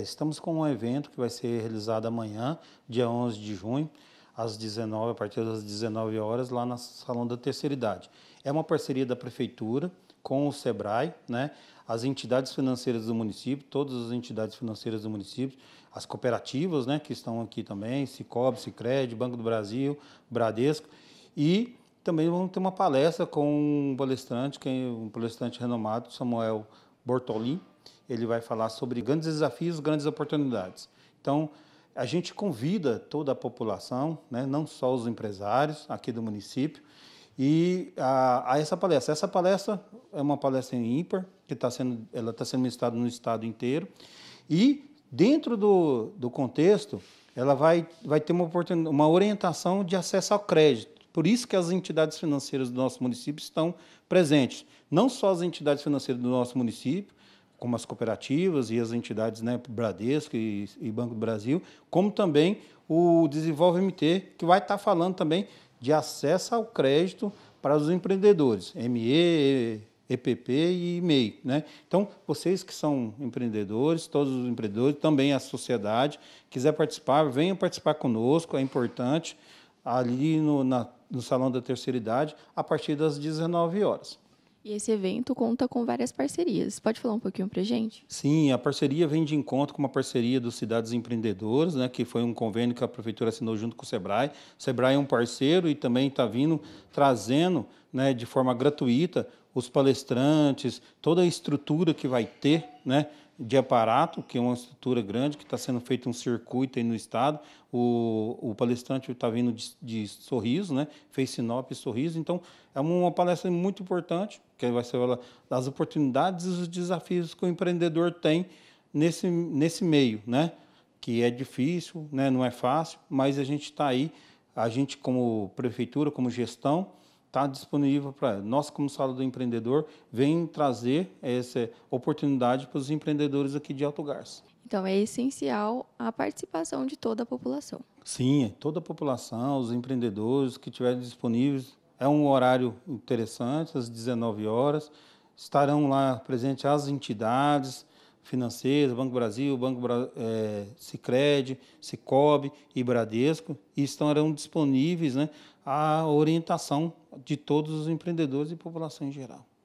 Estamos com um evento que vai ser realizado amanhã, dia 11 de junho, às 19 a partir das 19 horas, lá na Salão da Terceira Idade. É uma parceria da Prefeitura com o SEBRAE, né? as entidades financeiras do município, todas as entidades financeiras do município, as cooperativas né, que estão aqui também, Cicobi, Cicred, Banco do Brasil, Bradesco, e também vamos ter uma palestra com um palestrante, um palestrante renomado, Samuel Bortolin, ele vai falar sobre grandes desafios, grandes oportunidades. Então, a gente convida toda a população, né, não só os empresários aqui do município, e a, a, essa palestra. Essa palestra é uma palestra em ímpar, que está sendo, ela está sendo ministrada no estado inteiro, e dentro do, do contexto, ela vai, vai ter uma, uma orientação de acesso ao crédito. Por isso que as entidades financeiras do nosso município estão presentes. Não só as entidades financeiras do nosso município, como as cooperativas e as entidades né, Bradesco e, e Banco do Brasil, como também o Desenvolve MT que vai estar falando também de acesso ao crédito para os empreendedores, ME, EPP e MEI. Né? Então, vocês que são empreendedores, todos os empreendedores, também a sociedade, quiser participar, venham participar conosco, é importante ali no, na, no Salão da Terceira Idade, a partir das 19 horas. E esse evento conta com várias parcerias. Pode falar um pouquinho para gente? Sim, a parceria vem de encontro com uma parceria dos Cidades Empreendedores, né, que foi um convênio que a prefeitura assinou junto com o Sebrae. O Sebrae é um parceiro e também está vindo trazendo, né, de forma gratuita os palestrantes, toda a estrutura que vai ter, né, de aparato, que é uma estrutura grande, que está sendo feito um circuito aí no estado. O, o palestrante está vindo de, de, Sorriso, né? fez Sinop e Sorriso. Então, é uma palestra muito importante, que vai ser ela, das oportunidades e os desafios que o empreendedor tem nesse, nesse meio, né? que é difícil, né? não é fácil, mas a gente está aí, a gente como prefeitura, como gestão, está disponível para nós como sala do empreendedor vem trazer essa oportunidade para os empreendedores aqui de Alto Garça. Então é essencial a participação de toda a população. Sim, é toda a população, os empreendedores que estiverem disponíveis. É um horário interessante, às 19 horas. Estarão lá presentes as entidades, financeiras, Banco Brasil, Banco é, Sicredi, Sicob e Bradesco, e estarão disponíveis né, à orientação de todos os empreendedores e população em geral.